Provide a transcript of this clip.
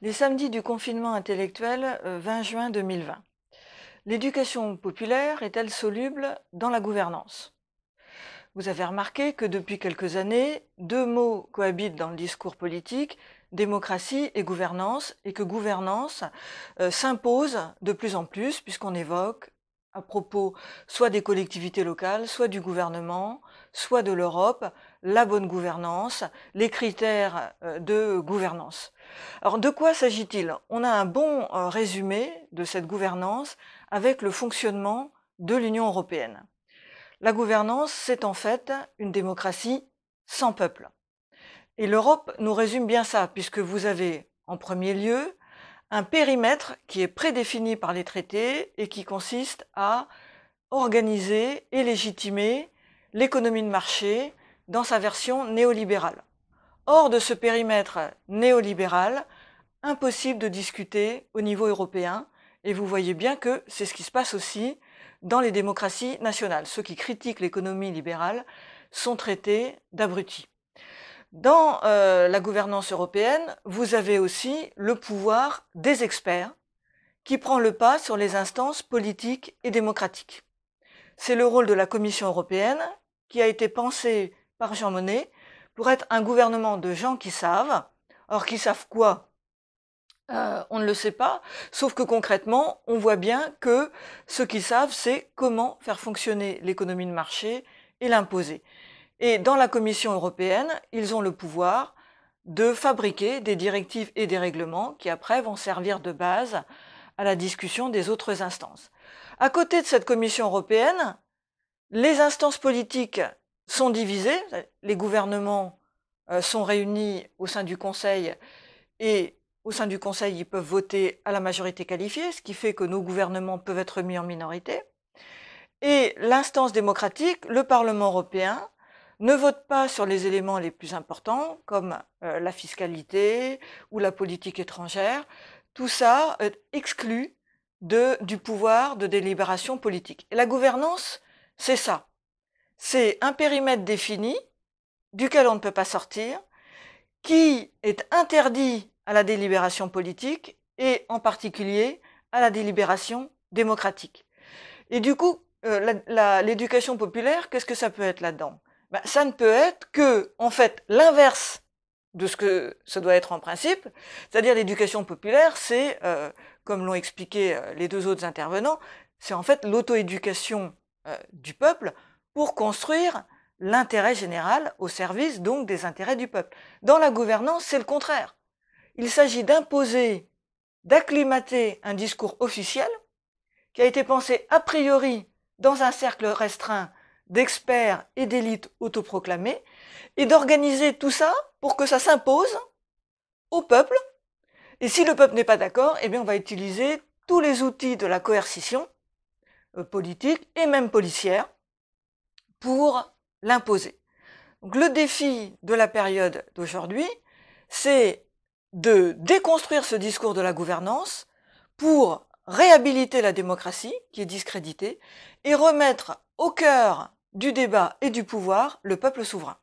Les samedis du confinement intellectuel, 20 euh, juin 2020. L'éducation populaire est-elle soluble dans la gouvernance Vous avez remarqué que depuis quelques années, deux mots cohabitent dans le discours politique, démocratie et gouvernance, et que gouvernance euh, s'impose de plus en plus puisqu'on évoque à propos soit des collectivités locales, soit du gouvernement, soit de l'Europe, la bonne gouvernance, les critères euh, de gouvernance. Alors de quoi s'agit-il On a un bon euh, résumé de cette gouvernance avec le fonctionnement de l'Union européenne. La gouvernance, c'est en fait une démocratie sans peuple. Et l'Europe nous résume bien ça, puisque vous avez en premier lieu un périmètre qui est prédéfini par les traités et qui consiste à organiser et légitimer l'économie de marché dans sa version néolibérale. Hors de ce périmètre néolibéral, impossible de discuter au niveau européen, et vous voyez bien que c'est ce qui se passe aussi dans les démocraties nationales. Ceux qui critiquent l'économie libérale sont traités d'abrutis. Dans euh, la gouvernance européenne, vous avez aussi le pouvoir des experts qui prend le pas sur les instances politiques et démocratiques. C'est le rôle de la Commission européenne qui a été pensé par Jean Monnet pour être un gouvernement de gens qui savent. Or, qui savent quoi euh, On ne le sait pas, sauf que concrètement, on voit bien que ce qu'ils savent, c'est comment faire fonctionner l'économie de marché et l'imposer. Et dans la Commission européenne, ils ont le pouvoir de fabriquer des directives et des règlements qui après vont servir de base à la discussion des autres instances. À côté de cette Commission européenne, les instances politiques sont divisées, les gouvernements euh, sont réunis au sein du Conseil et au sein du Conseil, ils peuvent voter à la majorité qualifiée, ce qui fait que nos gouvernements peuvent être mis en minorité. Et l'instance démocratique, le Parlement européen, ne vote pas sur les éléments les plus importants, comme euh, la fiscalité ou la politique étrangère, tout ça est euh, exclu du pouvoir de délibération politique. la gouvernance, c'est ça. C'est un périmètre défini, duquel on ne peut pas sortir, qui est interdit à la délibération politique et en particulier à la délibération démocratique. Et du coup, euh, l'éducation populaire, qu'est-ce que ça peut être là-dedans bah, ça ne peut être que, en fait, l'inverse de ce que ça doit être en principe, c'est-à-dire l'éducation populaire, c'est, euh, comme l'ont expliqué euh, les deux autres intervenants, c'est en fait l'auto-éducation euh, du peuple pour construire l'intérêt général au service donc des intérêts du peuple. Dans la gouvernance, c'est le contraire. Il s'agit d'imposer, d'acclimater un discours officiel qui a été pensé a priori dans un cercle restreint d'experts et d'élites autoproclamées et d'organiser tout ça pour que ça s'impose au peuple. Et si le peuple n'est pas d'accord, eh bien on va utiliser tous les outils de la coercition euh, politique et même policière pour l'imposer. le défi de la période d'aujourd'hui, c'est de déconstruire ce discours de la gouvernance pour réhabiliter la démocratie qui est discréditée et remettre au cœur du débat et du pouvoir, le peuple souverain.